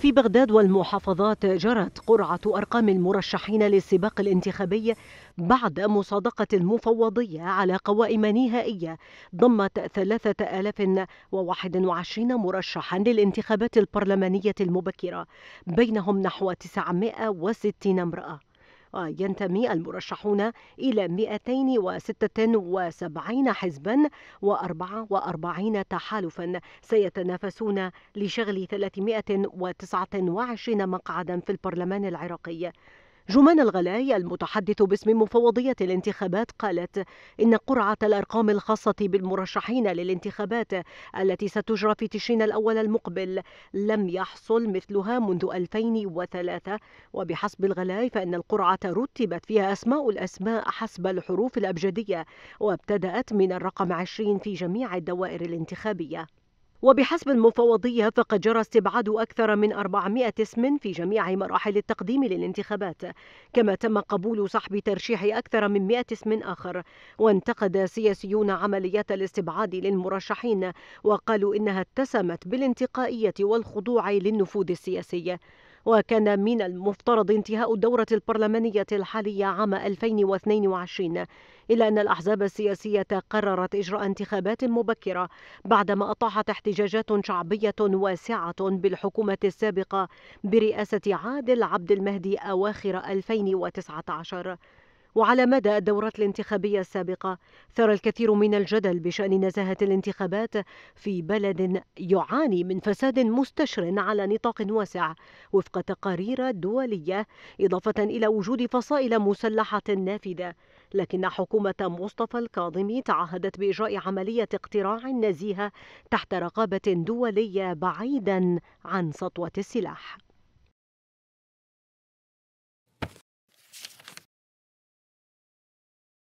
في بغداد والمحافظات جرت قرعة أرقام المرشحين للسباق الانتخابي بعد مصادقة مفوضية على قوائم نهائية ضمت 3021 مرشحا للانتخابات البرلمانية المبكرة بينهم نحو 960 امرأة وينتمي المرشحون إلى 276 حزبا و44 تحالفا سيتنافسون لشغل 329 مقعدا في البرلمان العراقي جمان الغلاي المتحدث باسم مفوضية الانتخابات قالت إن قرعة الأرقام الخاصة بالمرشحين للانتخابات التي ستجرى في تشرين الأول المقبل لم يحصل مثلها منذ 2003 وبحسب الغلاي فإن القرعة رتبت فيها أسماء الأسماء حسب الحروف الأبجدية وابتدأت من الرقم 20 في جميع الدوائر الانتخابية وبحسب المفوضية فقد جرى استبعاد أكثر من 400 اسم في جميع مراحل التقديم للانتخابات كما تم قبول سحب ترشيح أكثر من 100 اسم آخر وانتقد سياسيون عمليات الاستبعاد للمرشحين وقالوا إنها اتسمت بالانتقائية والخضوع للنفوذ السياسي وكان من المفترض انتهاء الدورة البرلمانية الحالية عام 2022 إلا أن الأحزاب السياسية قررت إجراء انتخابات مبكرة بعدما أطاحت احتجاجات شعبية واسعة بالحكومة السابقة برئاسة عادل عبد المهدي أواخر 2019 وعلى مدى الدورات الانتخابية السابقة ثار الكثير من الجدل بشأن نزاهة الانتخابات في بلد يعاني من فساد مستشر على نطاق واسع وفق تقارير دولية إضافة إلى وجود فصائل مسلحة نافذة لكن حكومة مصطفى الكاظمي تعهدت بإجراء عملية اقتراع نزيهة تحت رقابة دولية بعيدا عن سطوة السلاح